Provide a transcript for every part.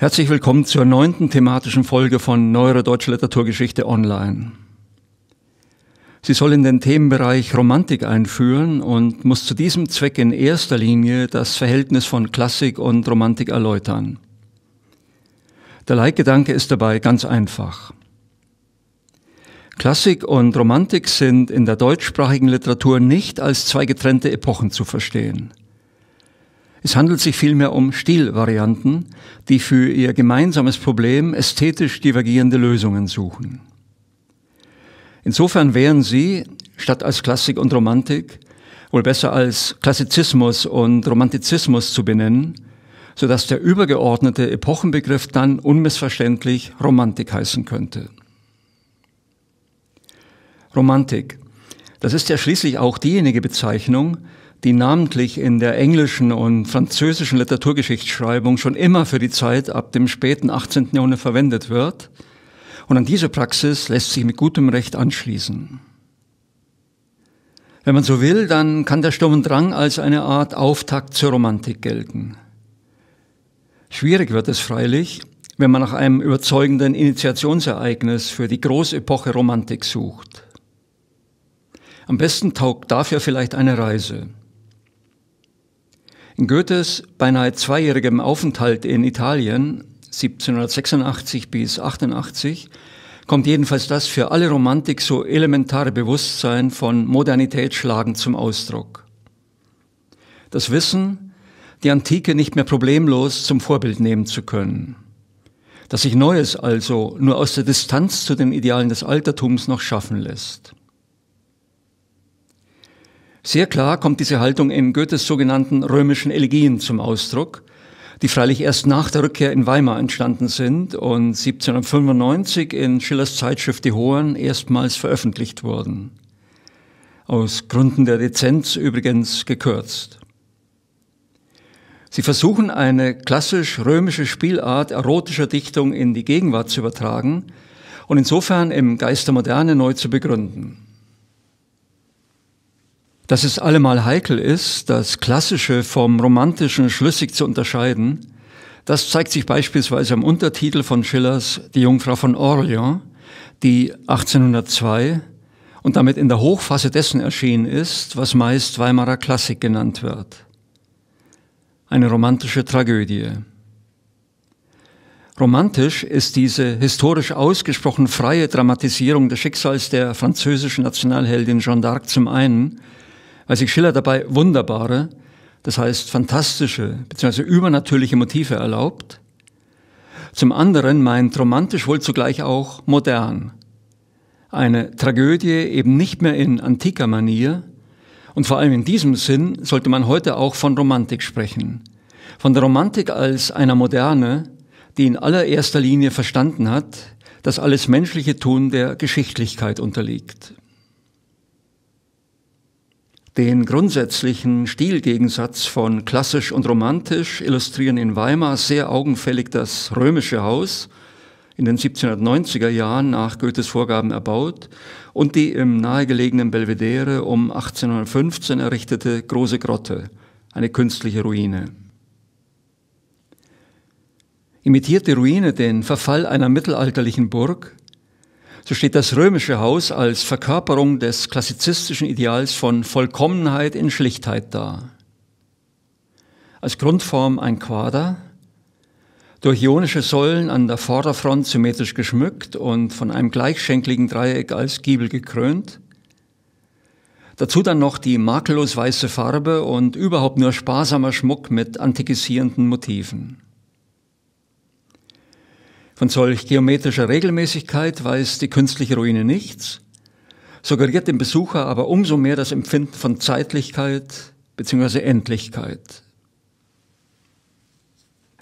Herzlich willkommen zur neunten thematischen Folge von Neuere Deutsche Literaturgeschichte Online. Sie soll in den Themenbereich Romantik einführen und muss zu diesem Zweck in erster Linie das Verhältnis von Klassik und Romantik erläutern. Der Leitgedanke ist dabei ganz einfach. Klassik und Romantik sind in der deutschsprachigen Literatur nicht als zwei getrennte Epochen zu verstehen. Es handelt sich vielmehr um Stilvarianten, die für ihr gemeinsames Problem ästhetisch divergierende Lösungen suchen. Insofern wären sie, statt als Klassik und Romantik, wohl besser als Klassizismus und Romantizismus zu benennen, sodass der übergeordnete Epochenbegriff dann unmissverständlich Romantik heißen könnte. Romantik. Das ist ja schließlich auch diejenige Bezeichnung, die namentlich in der englischen und französischen Literaturgeschichtsschreibung schon immer für die Zeit ab dem späten 18. Jahrhundert verwendet wird. Und an diese Praxis lässt sich mit gutem Recht anschließen. Wenn man so will, dann kann der Sturm und Drang als eine Art Auftakt zur Romantik gelten. Schwierig wird es freilich, wenn man nach einem überzeugenden Initiationsereignis für die Großepoche Romantik sucht. Am besten taugt dafür vielleicht eine Reise. Goethes beinahe zweijährigem Aufenthalt in Italien 1786 bis 88 kommt jedenfalls das für alle Romantik so elementare Bewusstsein von Modernität schlagend zum Ausdruck. Das Wissen, die Antike nicht mehr problemlos zum Vorbild nehmen zu können. Dass sich Neues also nur aus der Distanz zu den Idealen des Altertums noch schaffen lässt. Sehr klar kommt diese Haltung in Goethes sogenannten römischen Elegien zum Ausdruck, die freilich erst nach der Rückkehr in Weimar entstanden sind und 1795 in Schillers Zeitschrift Die Hohen erstmals veröffentlicht wurden. Aus Gründen der Dezenz übrigens gekürzt. Sie versuchen eine klassisch römische Spielart erotischer Dichtung in die Gegenwart zu übertragen und insofern im Geist der Moderne neu zu begründen. Dass es allemal heikel ist, das Klassische vom Romantischen schlüssig zu unterscheiden, das zeigt sich beispielsweise am Untertitel von Schillers Die Jungfrau von Orleans, die 1802 und damit in der Hochphase dessen erschienen ist, was meist Weimarer Klassik genannt wird. Eine romantische Tragödie. Romantisch ist diese historisch ausgesprochen freie Dramatisierung des Schicksals der französischen Nationalheldin Jeanne d'Arc zum einen weil sich schiller dabei wunderbare, das heißt fantastische bzw. übernatürliche Motive erlaubt. Zum anderen meint romantisch wohl zugleich auch modern. Eine Tragödie eben nicht mehr in antiker Manier. Und vor allem in diesem Sinn sollte man heute auch von Romantik sprechen. Von der Romantik als einer Moderne, die in allererster Linie verstanden hat, dass alles menschliche Tun der Geschichtlichkeit unterliegt. Den grundsätzlichen Stilgegensatz von klassisch und romantisch illustrieren in Weimar sehr augenfällig das römische Haus, in den 1790er Jahren nach Goethes Vorgaben erbaut, und die im nahegelegenen Belvedere um 1815 errichtete große Grotte, eine künstliche Ruine. Imitiert die Ruine den Verfall einer mittelalterlichen Burg, so steht das römische Haus als Verkörperung des klassizistischen Ideals von Vollkommenheit in Schlichtheit da. Als Grundform ein Quader, durch ionische Säulen an der Vorderfront symmetrisch geschmückt und von einem gleichschenkligen Dreieck als Giebel gekrönt. Dazu dann noch die makellos weiße Farbe und überhaupt nur sparsamer Schmuck mit antikisierenden Motiven. Von solch geometrischer Regelmäßigkeit weiß die künstliche Ruine nichts, suggeriert dem Besucher aber umso mehr das Empfinden von Zeitlichkeit bzw. Endlichkeit.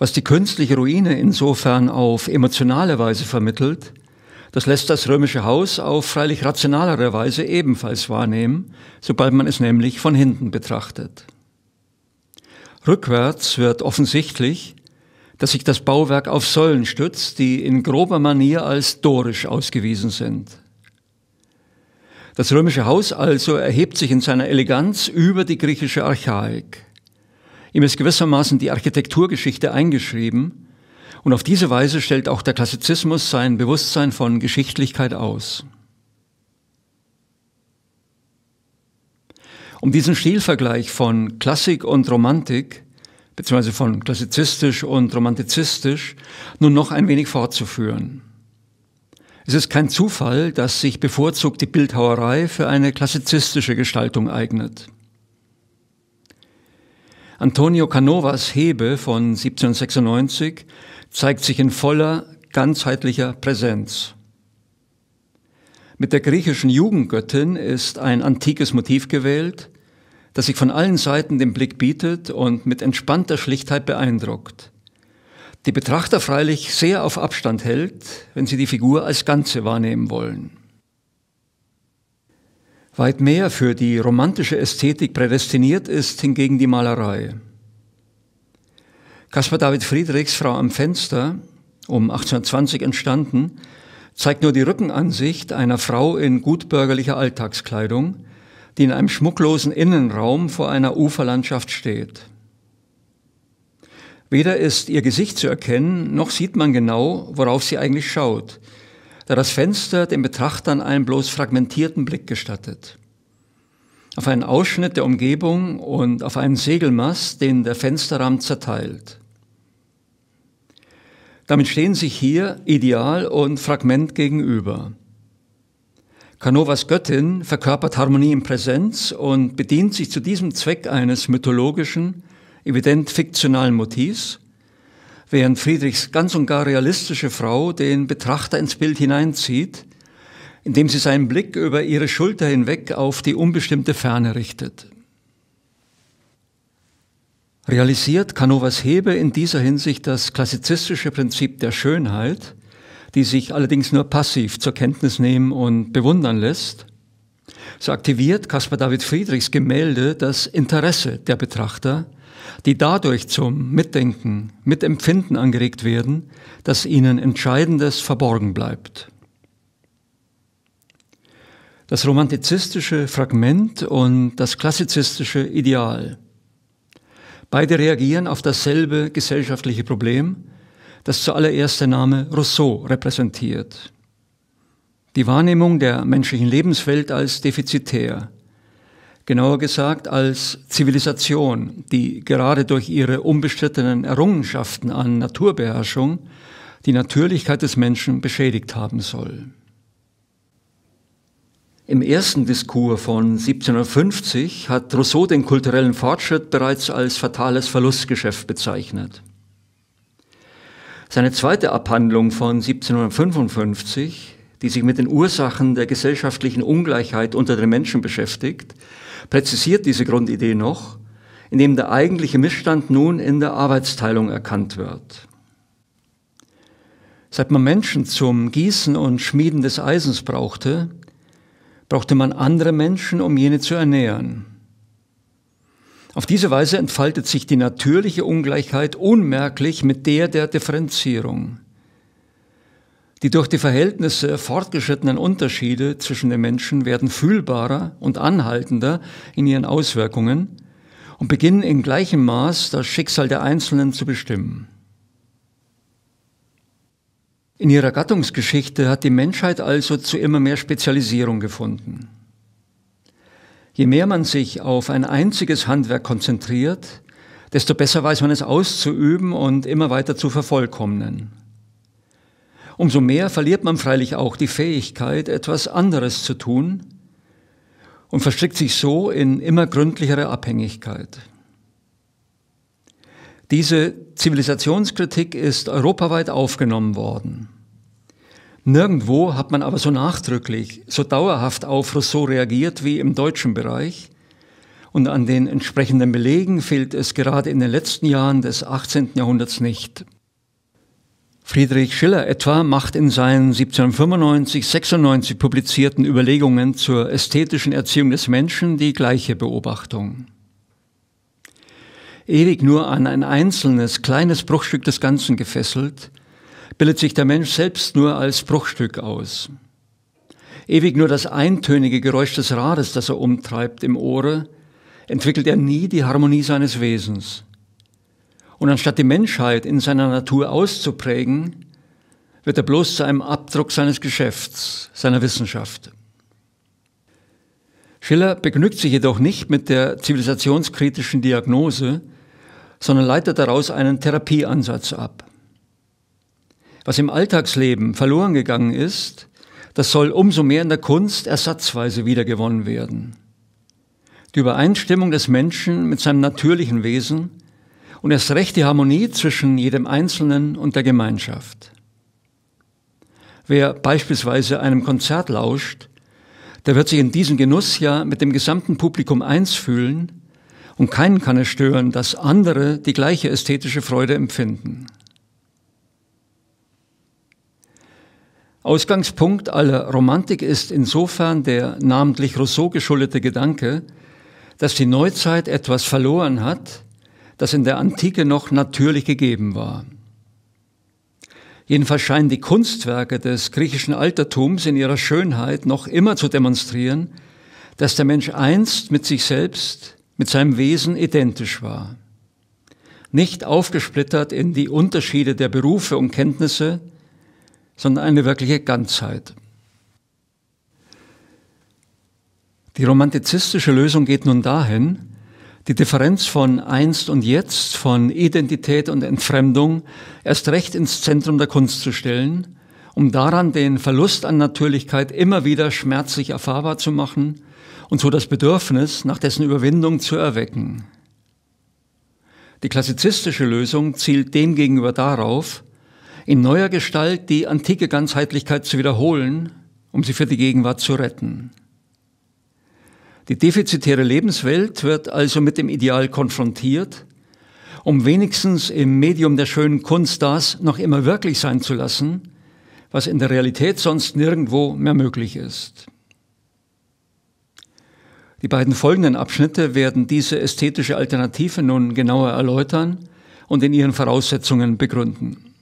Was die künstliche Ruine insofern auf emotionale Weise vermittelt, das lässt das römische Haus auf freilich rationalere Weise ebenfalls wahrnehmen, sobald man es nämlich von hinten betrachtet. Rückwärts wird offensichtlich, dass sich das Bauwerk auf Säulen stützt, die in grober Manier als dorisch ausgewiesen sind. Das römische Haus also erhebt sich in seiner Eleganz über die griechische Archaik. Ihm ist gewissermaßen die Architekturgeschichte eingeschrieben und auf diese Weise stellt auch der Klassizismus sein Bewusstsein von Geschichtlichkeit aus. Um diesen Stilvergleich von Klassik und Romantik beziehungsweise von klassizistisch und romantizistisch, nun noch ein wenig fortzuführen. Es ist kein Zufall, dass sich bevorzugt die Bildhauerei für eine klassizistische Gestaltung eignet. Antonio Canovas Hebe von 1796 zeigt sich in voller, ganzheitlicher Präsenz. Mit der griechischen Jugendgöttin ist ein antikes Motiv gewählt, das sich von allen Seiten den Blick bietet und mit entspannter Schlichtheit beeindruckt. Die Betrachter freilich sehr auf Abstand hält, wenn sie die Figur als Ganze wahrnehmen wollen. Weit mehr für die romantische Ästhetik prädestiniert ist hingegen die Malerei. Caspar David Friedrichs Frau am Fenster, um 1820 entstanden, zeigt nur die Rückenansicht einer Frau in gutbürgerlicher Alltagskleidung, die in einem schmucklosen Innenraum vor einer Uferlandschaft steht. Weder ist ihr Gesicht zu erkennen, noch sieht man genau, worauf sie eigentlich schaut, da das Fenster den Betrachtern einen bloß fragmentierten Blick gestattet. Auf einen Ausschnitt der Umgebung und auf einen Segelmast, den der Fensterrahmen zerteilt. Damit stehen sich hier Ideal und Fragment gegenüber. Canovas Göttin verkörpert Harmonie in Präsenz und bedient sich zu diesem Zweck eines mythologischen, evident fiktionalen Motivs, während Friedrichs ganz und gar realistische Frau den Betrachter ins Bild hineinzieht, indem sie seinen Blick über ihre Schulter hinweg auf die unbestimmte Ferne richtet. Realisiert Canovas Hebe in dieser Hinsicht das klassizistische Prinzip der Schönheit, die sich allerdings nur passiv zur Kenntnis nehmen und bewundern lässt. So aktiviert Caspar David Friedrichs Gemälde das Interesse der Betrachter, die dadurch zum Mitdenken, Mitempfinden angeregt werden, dass ihnen Entscheidendes verborgen bleibt. Das romantizistische Fragment und das klassizistische Ideal. Beide reagieren auf dasselbe gesellschaftliche Problem, das zuallererst der Name Rousseau repräsentiert. Die Wahrnehmung der menschlichen Lebenswelt als defizitär, genauer gesagt als Zivilisation, die gerade durch ihre unbestrittenen Errungenschaften an Naturbeherrschung die Natürlichkeit des Menschen beschädigt haben soll. Im ersten Diskurs von 1750 hat Rousseau den kulturellen Fortschritt bereits als fatales Verlustgeschäft bezeichnet. Seine zweite Abhandlung von 1755, die sich mit den Ursachen der gesellschaftlichen Ungleichheit unter den Menschen beschäftigt, präzisiert diese Grundidee noch, indem der eigentliche Missstand nun in der Arbeitsteilung erkannt wird. Seit man Menschen zum Gießen und Schmieden des Eisens brauchte, brauchte man andere Menschen, um jene zu ernähren. Auf diese Weise entfaltet sich die natürliche Ungleichheit unmerklich mit der der Differenzierung. Die durch die Verhältnisse fortgeschrittenen Unterschiede zwischen den Menschen werden fühlbarer und anhaltender in ihren Auswirkungen und beginnen in gleichem Maß das Schicksal der Einzelnen zu bestimmen. In ihrer Gattungsgeschichte hat die Menschheit also zu immer mehr Spezialisierung gefunden. Je mehr man sich auf ein einziges Handwerk konzentriert, desto besser weiß man es auszuüben und immer weiter zu vervollkommnen. Umso mehr verliert man freilich auch die Fähigkeit, etwas anderes zu tun und verstrickt sich so in immer gründlichere Abhängigkeit. Diese Zivilisationskritik ist europaweit aufgenommen worden. Nirgendwo hat man aber so nachdrücklich, so dauerhaft auf Rousseau reagiert wie im deutschen Bereich. Und an den entsprechenden Belegen fehlt es gerade in den letzten Jahren des 18. Jahrhunderts nicht. Friedrich Schiller etwa macht in seinen 1795-96 publizierten Überlegungen zur ästhetischen Erziehung des Menschen die gleiche Beobachtung. Ewig nur an ein einzelnes, kleines Bruchstück des Ganzen gefesselt, bildet sich der Mensch selbst nur als Bruchstück aus. Ewig nur das eintönige Geräusch des Rades, das er umtreibt im Ohre, entwickelt er nie die Harmonie seines Wesens. Und anstatt die Menschheit in seiner Natur auszuprägen, wird er bloß zu einem Abdruck seines Geschäfts, seiner Wissenschaft. Schiller begnügt sich jedoch nicht mit der zivilisationskritischen Diagnose, sondern leitet daraus einen Therapieansatz ab. Was im Alltagsleben verloren gegangen ist, das soll umso mehr in der Kunst ersatzweise wiedergewonnen werden. Die Übereinstimmung des Menschen mit seinem natürlichen Wesen und erst recht die Harmonie zwischen jedem Einzelnen und der Gemeinschaft. Wer beispielsweise einem Konzert lauscht, der wird sich in diesem Genuss ja mit dem gesamten Publikum eins fühlen und keinen kann es stören, dass andere die gleiche ästhetische Freude empfinden. Ausgangspunkt aller Romantik ist insofern der namentlich Rousseau geschuldete Gedanke, dass die Neuzeit etwas verloren hat, das in der Antike noch natürlich gegeben war. Jedenfalls scheinen die Kunstwerke des griechischen Altertums in ihrer Schönheit noch immer zu demonstrieren, dass der Mensch einst mit sich selbst, mit seinem Wesen identisch war. Nicht aufgesplittert in die Unterschiede der Berufe und Kenntnisse, sondern eine wirkliche Ganzheit. Die romantizistische Lösung geht nun dahin, die Differenz von einst und jetzt, von Identität und Entfremdung erst recht ins Zentrum der Kunst zu stellen, um daran den Verlust an Natürlichkeit immer wieder schmerzlich erfahrbar zu machen und so das Bedürfnis nach dessen Überwindung zu erwecken. Die klassizistische Lösung zielt demgegenüber darauf, in neuer Gestalt die antike Ganzheitlichkeit zu wiederholen, um sie für die Gegenwart zu retten. Die defizitäre Lebenswelt wird also mit dem Ideal konfrontiert, um wenigstens im Medium der schönen Kunst das noch immer wirklich sein zu lassen, was in der Realität sonst nirgendwo mehr möglich ist. Die beiden folgenden Abschnitte werden diese ästhetische Alternative nun genauer erläutern und in ihren Voraussetzungen begründen.